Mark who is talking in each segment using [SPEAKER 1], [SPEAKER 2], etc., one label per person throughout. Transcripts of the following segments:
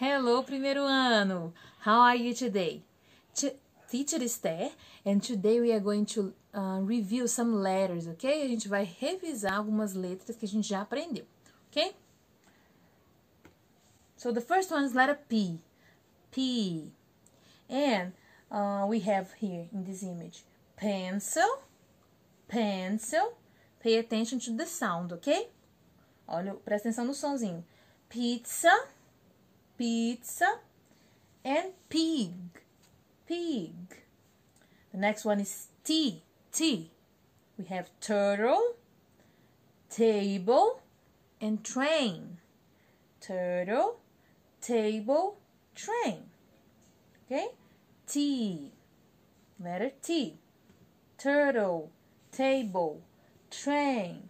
[SPEAKER 1] Hello, primeiro ano. How are you today? T teacher Esther, and today we are going to uh, review some letters, ok? A gente vai revisar algumas letras que a gente já aprendeu, ok? So the first one is letter P. P. And uh, we have here in this image pencil, pencil. Pay attention to the sound, ok? Olha, presta atenção no sonzinho. Pizza. pizza and pig pig the next one is T T we have turtle table and train turtle table train okay T letter T turtle table train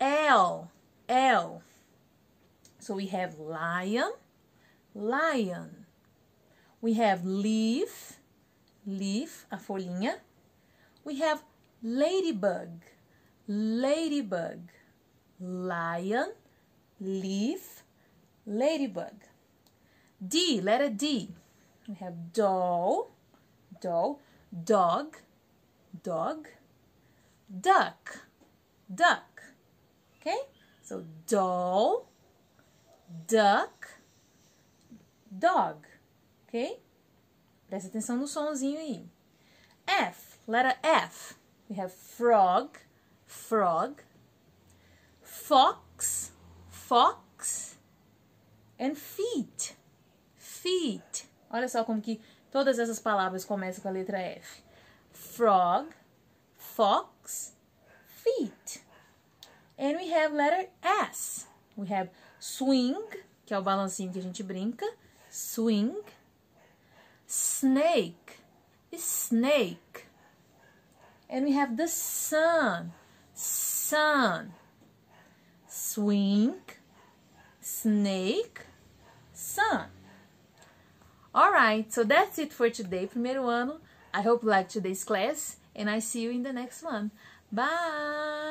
[SPEAKER 1] L L so we have lion lion. We have leaf, leaf, a folhinha. We have ladybug, ladybug, lion, leaf, ladybug. D, letter D. We have doll, doll, dog, dog, duck, duck. Okay? So doll, duck, dog, ok? Presta atenção no sonzinho aí. F, letter F. We have frog, frog, fox, fox, and feet, feet. Olha só como que todas essas palavras começam com a letra F. Frog, fox, feet. And we have letter S. We have swing, que é o balancinho que a gente brinca. swing. Snake is snake. And we have the sun, sun. Swing, snake, sun. Alright, so that's it for today, primeiro ano. I hope you liked today's class and I see you in the next one. Bye!